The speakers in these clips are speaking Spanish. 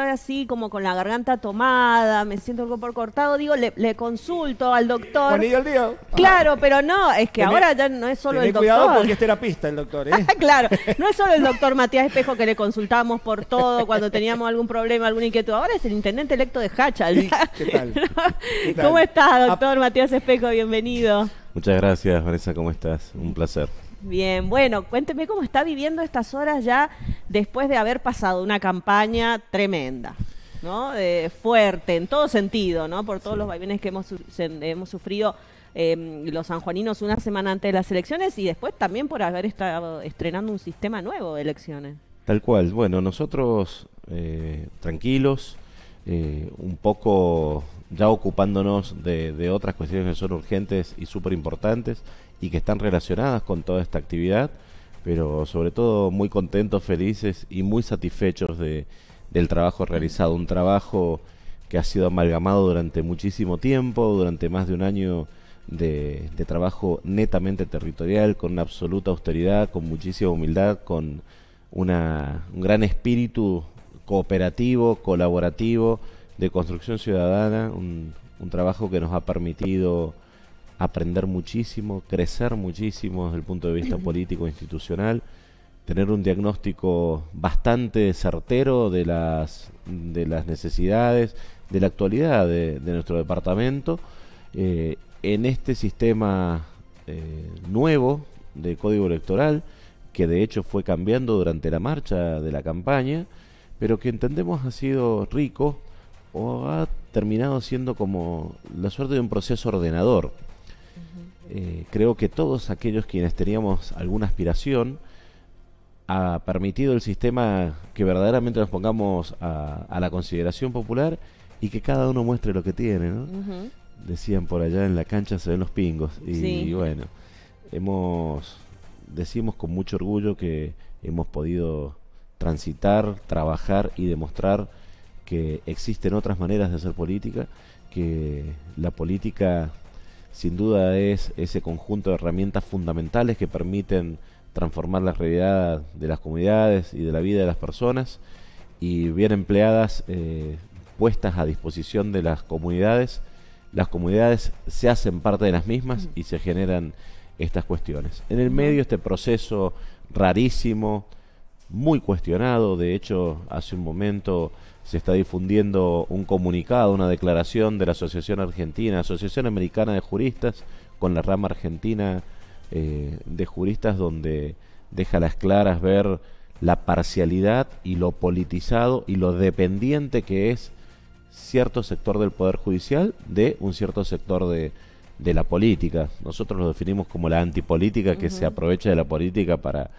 ahora así como con la garganta tomada, me siento algo por cortado, digo, le, consulto al doctor. al día. Claro, pero no, es que ahora ya no es solo el doctor. cuidado porque es terapista el doctor, ¿eh? claro, no es solo el doctor Matías Espejo que le consultamos por todo cuando teníamos algún problema, alguna inquietud. Ahora es el intendente electo de Hachal. ¿Cómo estás, ah. doctor Matías Espejo? Bienvenido. Muchas gracias, Vanessa, ¿cómo estás? Un placer. Bien, bueno, cuénteme cómo está viviendo estas horas ya después de haber pasado una campaña tremenda. ¿no? Eh, fuerte en todo sentido, ¿no? Por todos los vaivenes que hemos, hemos sufrido em, los sanjuaninos una semana antes de las elecciones y después también por haber estado estrenando un sistema nuevo de elecciones. Tal cual. Bueno, nosotros eh, tranquilos, eh, un poco ya ocupándonos de, otras cuestiones que son urgentes y súper importantes y que están relacionadas con toda esta actividad, pero sobre todo muy contentos, felices y muy satisfechos del trabajo realizado. Un trabajo que ha sido amalgamado durante muchísimo tiempo, durante más de un año de, de trabajo netamente territorial, con absoluta austeridad, con muchísima humildad, con una, un gran espíritu cooperativo, colaborativo, de construcción ciudadana, un, trabajo que nos ha permitido aprender muchísimo, crecer muchísimo desde el punto de vista político e institucional, tener un diagnóstico bastante certero de las, de las necesidades, de la actualidad de, nuestro departamento. Eh, en este sistema eh, nuevo de código electoral, que de hecho fue cambiando durante la marcha de la campaña, pero que entendemos ha sido rico o ha terminado siendo como la suerte de un proceso ordenador. Eh, creo que todos aquellos quienes teníamos alguna aspiración, ha permitido el sistema que verdaderamente nos pongamos a, la consideración popular y que cada uno muestre lo que tiene, ¿no? Decían por allá en la cancha se ven los pingos. y bueno, hemos, decimos con mucho orgullo que hemos podido transitar, trabajar y demostrar que existen otras maneras de hacer política, que la política sin duda es ese conjunto de herramientas fundamentales que permiten transformar la realidad de las comunidades y de la vida de las personas y bien empleadas, eh, puestas a disposición de las comunidades, las comunidades se hacen parte de las mismas mm. y se generan estas cuestiones. En el mm. medio este proceso rarísimo, muy cuestionado. De hecho, hace un momento se está difundiendo un comunicado, una declaración de la Asociación Argentina, Asociación Americana de Juristas, con la rama argentina eh, de juristas, donde deja las claras ver la parcialidad y lo politizado y lo dependiente que es cierto sector del Poder Judicial de un cierto sector de, la política. Nosotros lo definimos como la antipolítica que se aprovecha de la política para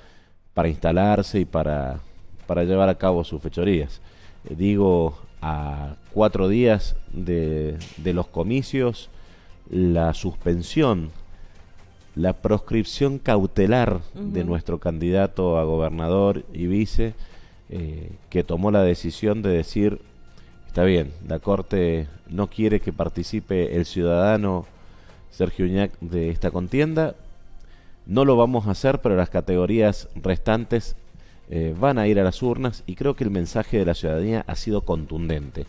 para instalarse y para, para llevar a cabo sus fechorías. Eh, digo, a cuatro días de, de los comicios, la suspensión, la proscripción cautelar de nuestro candidato a gobernador y vice, eh, que tomó la decisión de decir, está bien, la Corte no quiere que participe el ciudadano Sergio Uñac de esta contienda, no lo vamos a hacer, pero las categorías restantes eh, van a ir a las urnas y creo que el mensaje de la ciudadanía ha sido contundente.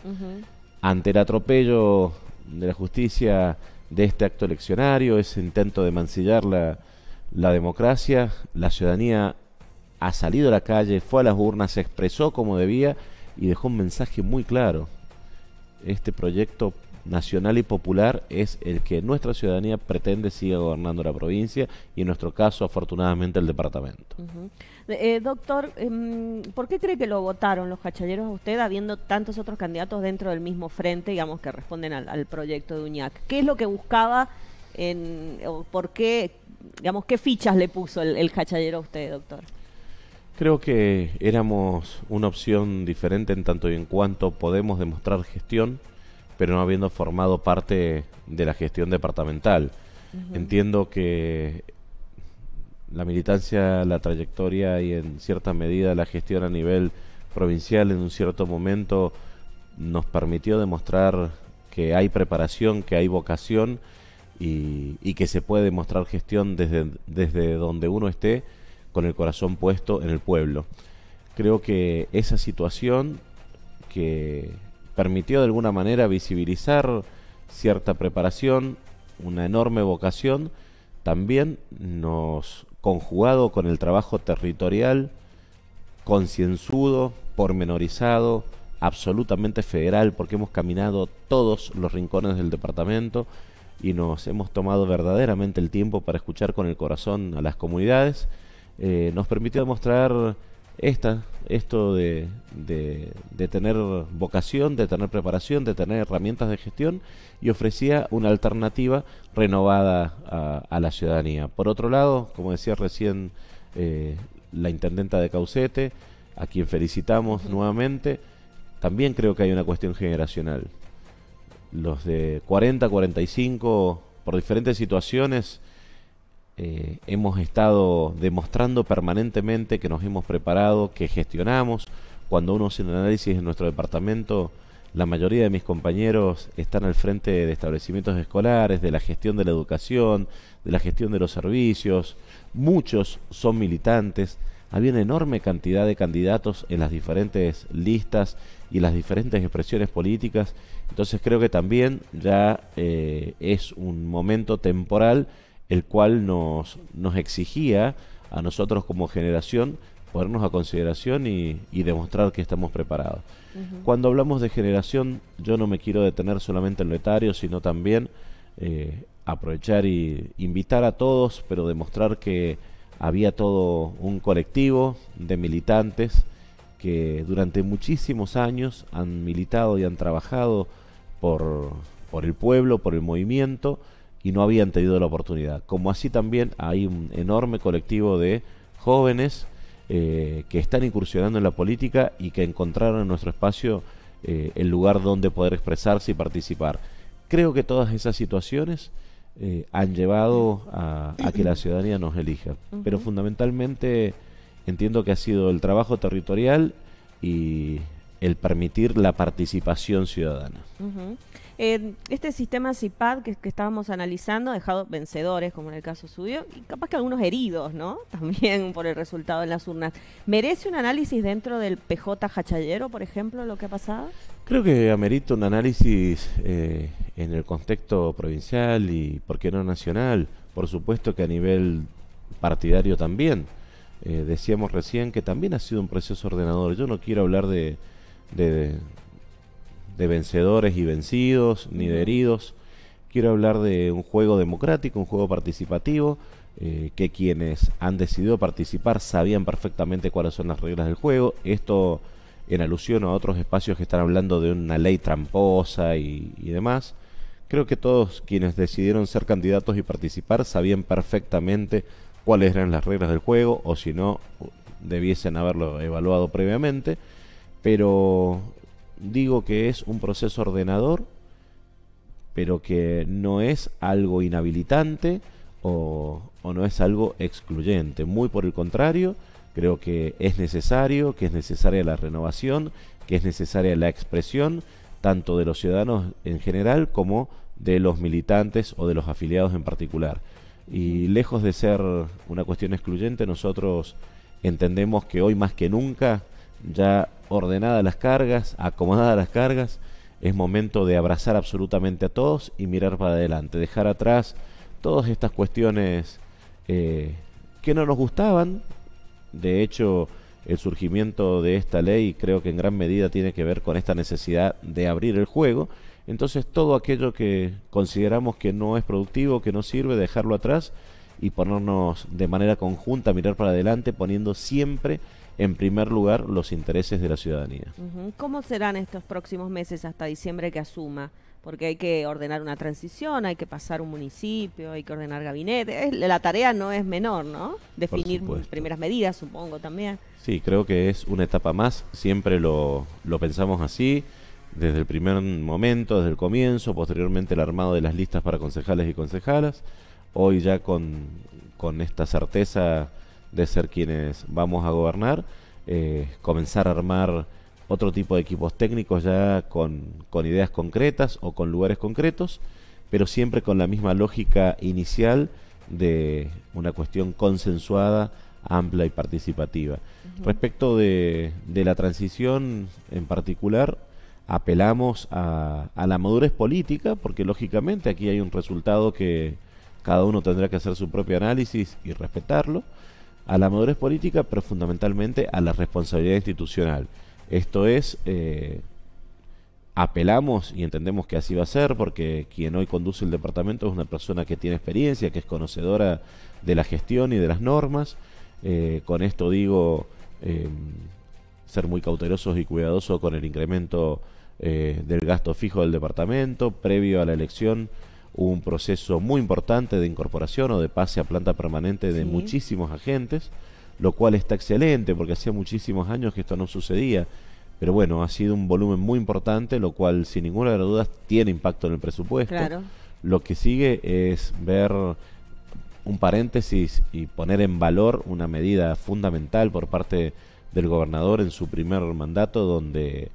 Ante el atropello de la justicia de este acto eleccionario, ese intento de mancillar la, la democracia, la ciudadanía ha salido a la calle, fue a las urnas, se expresó como debía y dejó un mensaje muy claro. Este proyecto nacional y popular es el que nuestra ciudadanía pretende siga gobernando la provincia y en nuestro caso afortunadamente el departamento. Eh, doctor, em, ¿por qué cree que lo votaron los cachalleros a usted habiendo tantos otros candidatos dentro del mismo frente, digamos, que responden al, proyecto de Uñac? ¿Qué es lo que buscaba en, o por qué, digamos, qué fichas le puso el, el a usted, doctor? Creo que éramos una opción diferente en tanto y en cuanto podemos demostrar gestión, pero no habiendo formado parte de la gestión departamental. Entiendo que la militancia, la trayectoria y en cierta medida la gestión a nivel provincial en un cierto momento nos permitió demostrar que hay preparación, que hay vocación y, y que se puede mostrar gestión desde, desde donde uno esté con el corazón puesto en el pueblo. Creo que esa situación que permitió de alguna manera visibilizar cierta preparación, una enorme vocación, también nos conjugado con el trabajo territorial, concienzudo, pormenorizado, absolutamente federal, porque hemos caminado todos los rincones del departamento y nos hemos tomado verdaderamente el tiempo para escuchar con el corazón a las comunidades, eh, nos permitió demostrar esta esto de, de, tener vocación, de tener preparación, de tener herramientas de gestión y ofrecía una alternativa renovada a, la ciudadanía. Por otro lado, como decía recién eh, la intendenta de Caucete, a quien felicitamos nuevamente, también creo que hay una cuestión generacional. Los de 40, 45, por diferentes situaciones, eh, hemos estado demostrando permanentemente que nos hemos preparado, que gestionamos. Cuando uno hace un análisis en nuestro departamento, la mayoría de mis compañeros están al frente de establecimientos escolares, de la gestión de la educación, de la gestión de los servicios. Muchos son militantes. Había una enorme cantidad de candidatos en las diferentes listas y las diferentes expresiones políticas. Entonces creo que también ya eh, es un momento temporal el cual nos, nos exigía a nosotros como generación ponernos a consideración y, demostrar que estamos preparados. Cuando hablamos de generación, yo no me quiero detener solamente en lo etario, sino también eh, aprovechar y invitar a todos, pero demostrar que había todo un colectivo de militantes que durante muchísimos años han militado y han trabajado por, por el pueblo, por el movimiento, y no habían tenido la oportunidad. Como así también hay un enorme colectivo de jóvenes eh, que están incursionando en la política y que encontraron en nuestro espacio eh, el lugar donde poder expresarse y participar. Creo que todas esas situaciones eh, han llevado a, que la ciudadanía nos elija, pero fundamentalmente entiendo que ha sido el trabajo territorial y el permitir la participación ciudadana. Eh, este sistema CIPAD que, estábamos analizando ha dejado vencedores, como en el caso suyo, y capaz que algunos heridos, ¿no? También por el resultado en las urnas. ¿Merece un análisis dentro del PJ hachallero, por ejemplo, lo que ha pasado? Creo que amerita un análisis eh, en el contexto provincial y, ¿por qué no nacional? Por supuesto que a nivel partidario también. Eh, decíamos recién que también ha sido un proceso ordenador. Yo no quiero hablar de, de vencedores y vencidos, ni de heridos. Quiero hablar de un juego democrático, un juego participativo, eh, que quienes han decidido participar sabían perfectamente cuáles son las reglas del juego. Esto en alusión a otros espacios que están hablando de una ley tramposa y, y demás. Creo que todos quienes decidieron ser candidatos y participar sabían perfectamente cuáles eran las reglas del juego o si no, debiesen haberlo evaluado previamente. Pero digo que es un proceso ordenador, pero que no es algo inhabilitante o, no es algo excluyente. Muy por el contrario, creo que es necesario, que es necesaria la renovación, que es necesaria la expresión, tanto de los ciudadanos en general como de los militantes o de los afiliados en particular. Y lejos de ser una cuestión excluyente, nosotros entendemos que hoy más que nunca ya ordenadas las cargas, acomodadas las cargas, es momento de abrazar absolutamente a todos y mirar para adelante, dejar atrás todas estas cuestiones eh, que no nos gustaban. De hecho, el surgimiento de esta ley creo que en gran medida tiene que ver con esta necesidad de abrir el juego. Entonces todo aquello que consideramos que no es productivo, que no sirve, dejarlo atrás y ponernos de manera conjunta, mirar para adelante, poniendo siempre en primer lugar los intereses de la ciudadanía. ¿Cómo serán estos próximos meses hasta diciembre que asuma? Porque hay que ordenar una transición, hay que pasar un municipio, hay que ordenar gabinete. La tarea no es menor, ¿no? Definir primeras medidas, supongo también. Sí, creo que es una etapa más. Siempre lo, pensamos así desde el primer momento, desde el comienzo, posteriormente el armado de las listas para concejales y concejalas. Hoy ya con esta certeza de ser quienes vamos a gobernar, eh, comenzar a armar otro tipo de equipos técnicos ya con, ideas concretas o con lugares concretos, pero siempre con la misma lógica inicial de una cuestión consensuada, amplia y participativa. Respecto de, la transición en particular, apelamos a, la madurez política, porque lógicamente aquí hay un resultado que cada uno tendrá que hacer su propio análisis y respetarlo, a la madurez política, pero fundamentalmente a la responsabilidad institucional. Esto es, eh, apelamos y entendemos que así va a ser, porque quien hoy conduce el departamento es una persona que tiene experiencia, que es conocedora de la gestión y de las normas. Eh, con esto digo eh, ser muy cautelosos y cuidadosos con el incremento del gasto fijo del departamento previo a la elección un proceso muy importante de incorporación o de pase a planta permanente de muchísimos agentes, lo cual está excelente porque hacía muchísimos años que esto no sucedía. Pero bueno, ha sido un volumen muy importante, lo cual sin ninguna duda tiene impacto en el presupuesto. Lo que sigue es ver un paréntesis y poner en valor una medida fundamental por parte del gobernador en su primer mandato, donde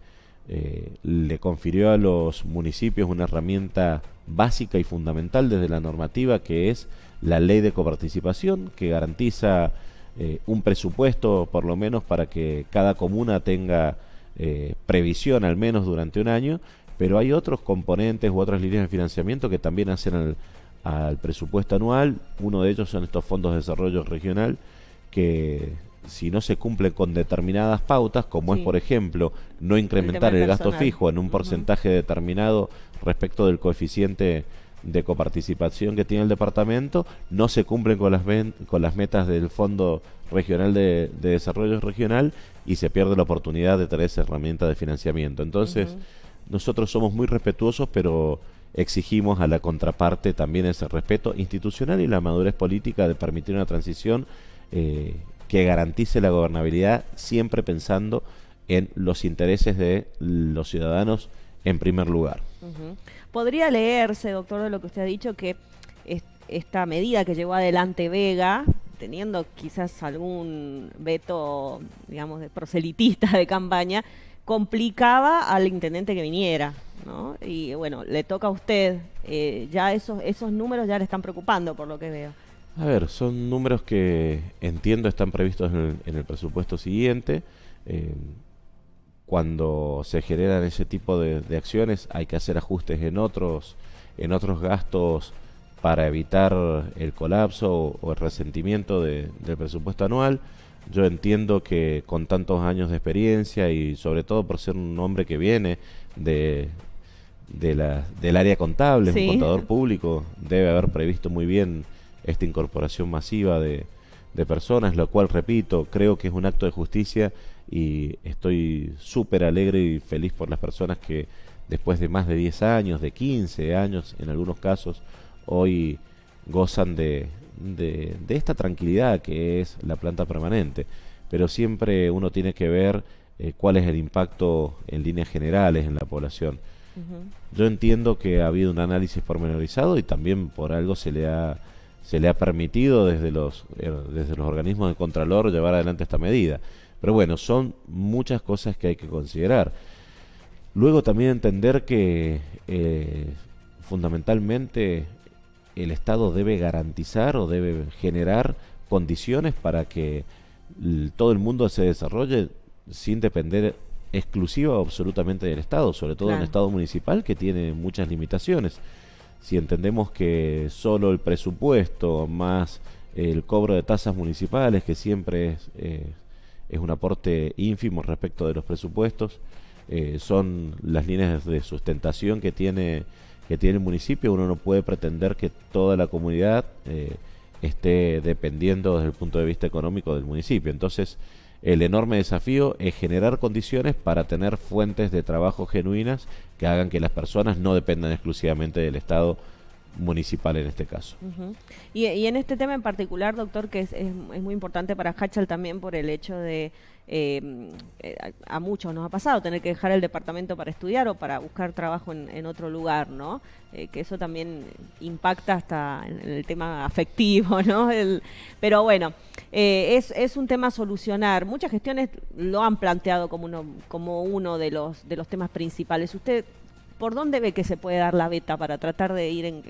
eh, le confirió a los municipios una herramienta básica y fundamental desde la normativa que es la ley de coparticipación que garantiza eh, un presupuesto por lo menos para que cada comuna tenga eh, previsión al menos durante un año, pero hay otros componentes u otras líneas de financiamiento que también hacen al, al presupuesto anual, uno de ellos son estos fondos de desarrollo regional que si no se cumplen con determinadas pautas, como es, por ejemplo, no incrementar el, gasto fijo en un porcentaje determinado respecto del coeficiente de coparticipación que tiene el departamento, no se cumplen con las, con las metas del Fondo Regional de, Desarrollo Regional y se pierde la oportunidad de tener esa herramienta de financiamiento. Entonces, nosotros somos muy respetuosos, pero exigimos a la contraparte también ese respeto institucional y la madurez política de permitir una transición eh, que garantice la gobernabilidad siempre pensando en los intereses de los ciudadanos en primer lugar. Podría leerse, doctor, de lo que usted ha dicho, que esta medida que llevó adelante Vega, teniendo quizás algún veto, digamos, de proselitista de campaña, complicaba al intendente que viniera, ¿no? Y bueno, le toca a usted, eh, ya esos, esos números ya le están preocupando por lo que veo. A ver, son números que entiendo están previstos en el, presupuesto siguiente. Em, cuando se generan ese tipo de, acciones hay que hacer ajustes en otros, en otros gastos para evitar el colapso o, el resentimiento del presupuesto anual. Yo entiendo que con tantos años de experiencia y sobre todo por ser un hombre que viene de, de del área contable, un contador público, debe haber previsto muy bien esta incorporación masiva de, de personas, lo cual, repito, creo que es un acto de justicia y estoy súper alegre y feliz por las personas que después de más de 10 años, de 15 años en algunos casos, hoy gozan de, esta tranquilidad que es la planta permanente. Pero siempre uno tiene que ver eh, cuál es el impacto en líneas generales en la población. Yo entiendo que ha habido un análisis pormenorizado y también por algo se le ha se le ha permitido desde los, eh, desde los organismos de Contralor llevar adelante esta medida. Pero bueno, son muchas cosas que hay que considerar. Luego también entender que eh, fundamentalmente el Estado debe garantizar o debe generar condiciones para que todo el mundo se desarrolle sin depender exclusiva o absolutamente del Estado, sobre todo en el Estado municipal que tiene muchas limitaciones si entendemos que solo el presupuesto más el cobro de tasas municipales, que siempre es, eh, es un aporte ínfimo respecto de los presupuestos, eh, son las líneas de sustentación que tiene, que tiene el municipio. Uno no puede pretender que toda la comunidad eh, esté dependiendo desde el punto de vista económico del municipio. Entonces, el enorme desafío es generar condiciones para tener fuentes de trabajo genuinas que hagan que las personas no dependan exclusivamente del Estado municipal en este caso. y, en este tema en particular, doctor, que es, es, muy importante para Hachal también por el hecho de, eh, a, muchos nos ha pasado tener que dejar el departamento para estudiar o para buscar trabajo en, otro lugar, ¿no? Eh, que eso también impacta hasta en, el tema afectivo, ¿no? pero bueno, eh, es, es un tema a solucionar. Muchas gestiones lo han planteado como uno, como uno de, los, de los temas principales. ¿Usted ¿por dónde ve que se puede dar la beta para tratar de ir en,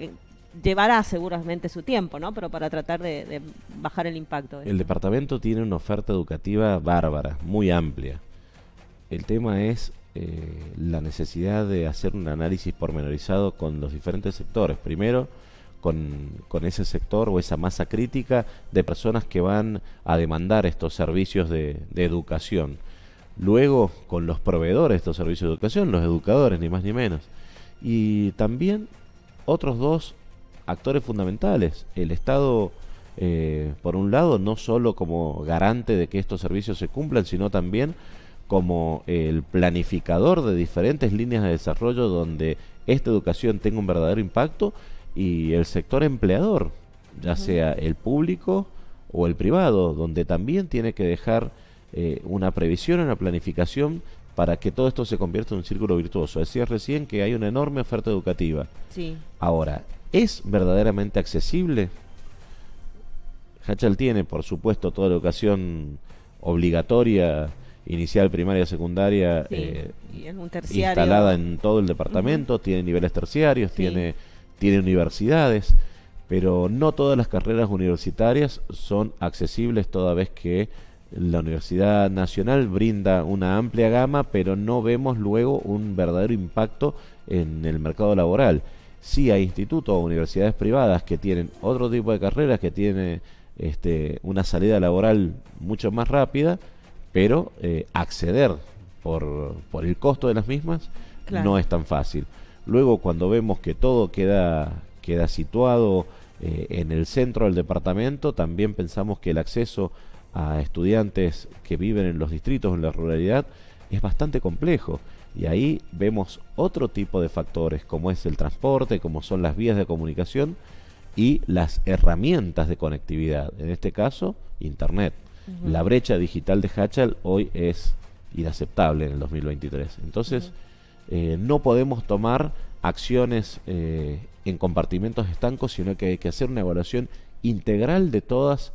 llevará seguramente su tiempo, ¿no? Pero para tratar de, bajar el impacto. el departamento tiene una oferta educativa bárbara, muy amplia. El tema es eh, la necesidad de hacer un análisis pormenorizado con los diferentes sectores. Primero, con, ese sector o esa masa crítica de personas que van a demandar estos servicios de educación luego con los proveedores de estos servicios de educación, los educadores, ni más ni menos. Y también otros dos actores fundamentales, el Estado, eh, por un lado, no solo como garante de que estos servicios se cumplan, sino también como el planificador de diferentes líneas de desarrollo donde esta educación tenga un verdadero impacto y el sector empleador, ya sea el público o el privado, donde también tiene que dejar eh, una previsión, una planificación para que todo esto se convierta en un círculo virtuoso. Decías recién que hay una enorme oferta educativa. Sí. Ahora, ¿es verdaderamente accesible? Hachal tiene, por supuesto, toda la educación obligatoria, inicial, primaria, secundaria, eh, instalada en todo el departamento, tiene niveles terciarios, tiene, tiene universidades, pero no todas las carreras universitarias son accesibles toda vez que la Universidad Nacional brinda una amplia gama, pero no vemos luego un verdadero impacto en el mercado laboral. Sí hay institutos o universidades privadas que tienen otro tipo de carreras, que tienen este, una salida laboral mucho más rápida, pero eh, acceder por, por, el costo de las mismas no es tan fácil. Luego cuando vemos que todo queda, queda situado eh, en el centro del departamento, también pensamos que el acceso a estudiantes que viven en los distritos, en la ruralidad, es bastante complejo. Y ahí vemos otro tipo de factores, como es el transporte, como son las vías de comunicación y las herramientas de conectividad. En este caso, Internet. La brecha digital de Hachel hoy es inaceptable en el 2023. Entonces, eh, no podemos tomar acciones eh, en compartimentos estancos, sino que hay que hacer una evaluación integral de todas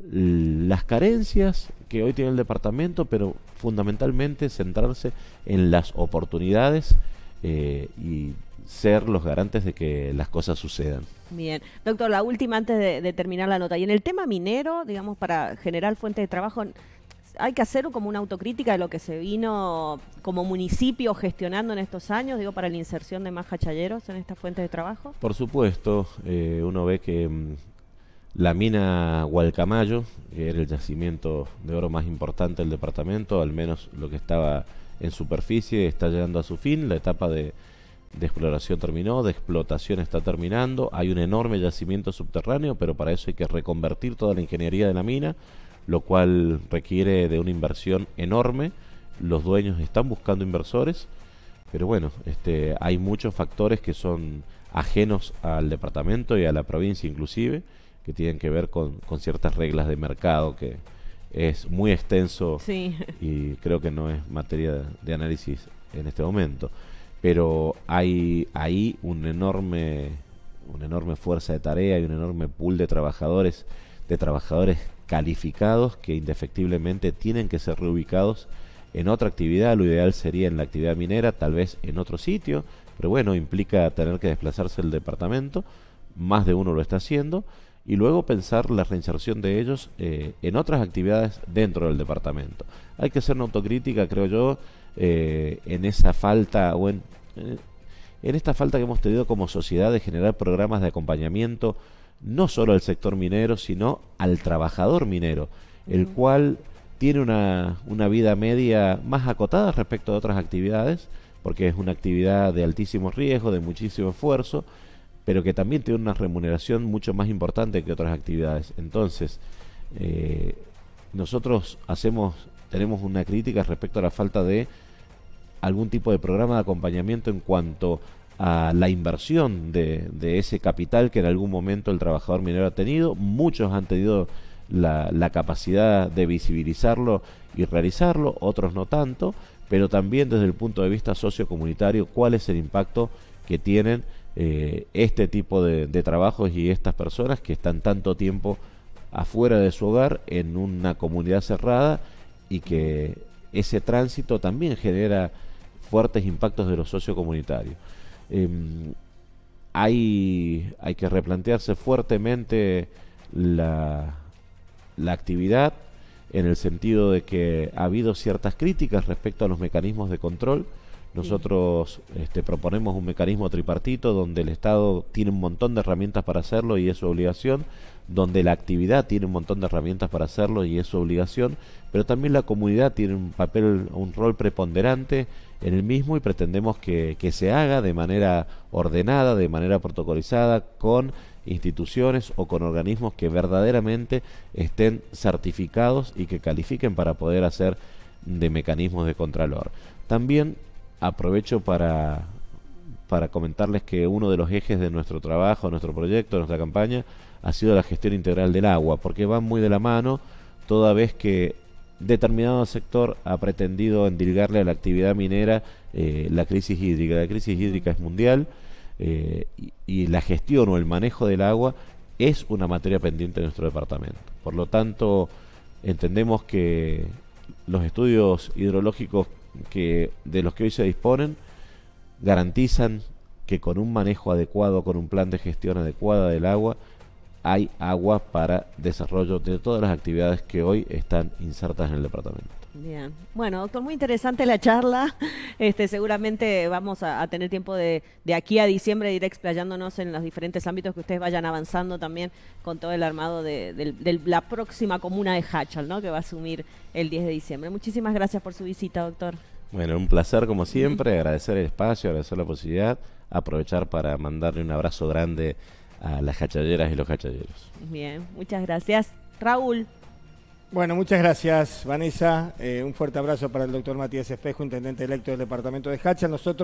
las carencias que hoy tiene el departamento, pero fundamentalmente centrarse en las oportunidades eh, y ser los garantes de que las cosas sucedan. Bien, doctor, la última antes de, terminar la nota. Y en el tema minero, digamos, para generar fuentes de trabajo, hay que hacer como una autocrítica de lo que se vino como municipio gestionando en estos años, digo, para la inserción de más hachalleros en estas fuentes de trabajo. Por supuesto, eh, uno ve que mm, la mina Hualcamayo, que era el yacimiento de oro más importante del departamento, al menos lo que estaba en superficie, está llegando a su fin. La etapa de, exploración terminó, de explotación está terminando. Hay un enorme yacimiento subterráneo, pero para eso hay que reconvertir toda la ingeniería de la mina, lo cual requiere de una inversión enorme. Los dueños están buscando inversores, pero bueno, este, hay muchos factores que son ajenos al departamento y a la provincia inclusive que tienen que ver con, con ciertas reglas de mercado que es muy extenso y creo que no es materia de análisis en este momento. Pero hay ahí un enorme, una enorme fuerza de tarea y un enorme pool de trabajadores, de trabajadores calificados que indefectiblemente tienen que ser reubicados en otra actividad, lo ideal sería en la actividad minera, tal vez en otro sitio, pero bueno, implica tener que desplazarse el departamento, más de uno lo está haciendo, y luego pensar la reinserción de ellos eh, en otras actividades dentro del departamento. Hay que hacer una autocrítica, creo yo, eh, en esa falta o eh, en, esta falta que hemos tenido como sociedad de generar programas de acompañamiento no solo al sector minero, sino al trabajador minero, el cual tiene una, una vida media más acotada respecto a otras actividades, porque es una actividad de altísimo riesgo, de muchísimo esfuerzo, pero que también tiene una remuneración mucho más importante que otras actividades. Entonces, eh, nosotros hacemos, tenemos una crítica respecto a la falta de algún tipo de programa de acompañamiento en cuanto a la inversión de, ese capital que en algún momento el trabajador minero ha tenido. Muchos han tenido la, la capacidad de visibilizarlo y realizarlo, otros no tanto, pero también desde el punto de vista sociocomunitario, cuál es el impacto que tienen eh, este tipo de, trabajos y estas personas que están tanto tiempo afuera de su hogar en una comunidad cerrada y que ese tránsito también genera fuertes impactos de los sociocomunitarios. Eh, hay, que replantearse fuertemente la actividad en el sentido de que ha habido ciertas críticas respecto a los mecanismos de control nosotros este, proponemos un mecanismo tripartito donde el Estado tiene un montón de herramientas para hacerlo y es su obligación, donde la actividad tiene un montón de herramientas para hacerlo y es su obligación, pero también la comunidad tiene un papel, un rol preponderante en el mismo y pretendemos que, que se haga de manera ordenada, de manera protocolizada, con instituciones o con organismos que verdaderamente estén certificados y que califiquen para poder hacer de mecanismos de contralor. También aprovecho para, comentarles que uno de los ejes de nuestro trabajo, nuestro proyecto, nuestra campaña, ha sido la gestión integral del agua, porque van muy de la mano toda vez que determinado sector ha pretendido endilgarle a la actividad minera eh, la crisis hídrica. La crisis hídrica es mundial eh, y, y la gestión o el manejo del agua es una materia pendiente de nuestro departamento. Por lo tanto, entendemos que los estudios hidrológicos que de los que hoy se disponen garantizan que con un manejo adecuado, con un plan de gestión adecuada del agua, hay agua para desarrollo de todas las actividades que hoy están insertas en el departamento. Bien, bueno, doctor, muy interesante la charla. Este, seguramente vamos a, tener tiempo de, aquí a diciembre de ir explayándonos en los diferentes ámbitos que ustedes vayan avanzando también con todo el armado de, la próxima comuna de Hachal, ¿no? Que va a asumir el 10 de diciembre. Muchísimas gracias por su visita, doctor. Bueno, un placer como siempre, agradecer el espacio, agradecer la posibilidad, aprovechar para mandarle un abrazo grande a las hachaderas y los hachalleros. Bien, muchas gracias. Raúl. Bueno, muchas gracias, Vanessa. Eh, un fuerte abrazo para el doctor Matías Espejo, intendente electo del departamento de Hacha. Nosotros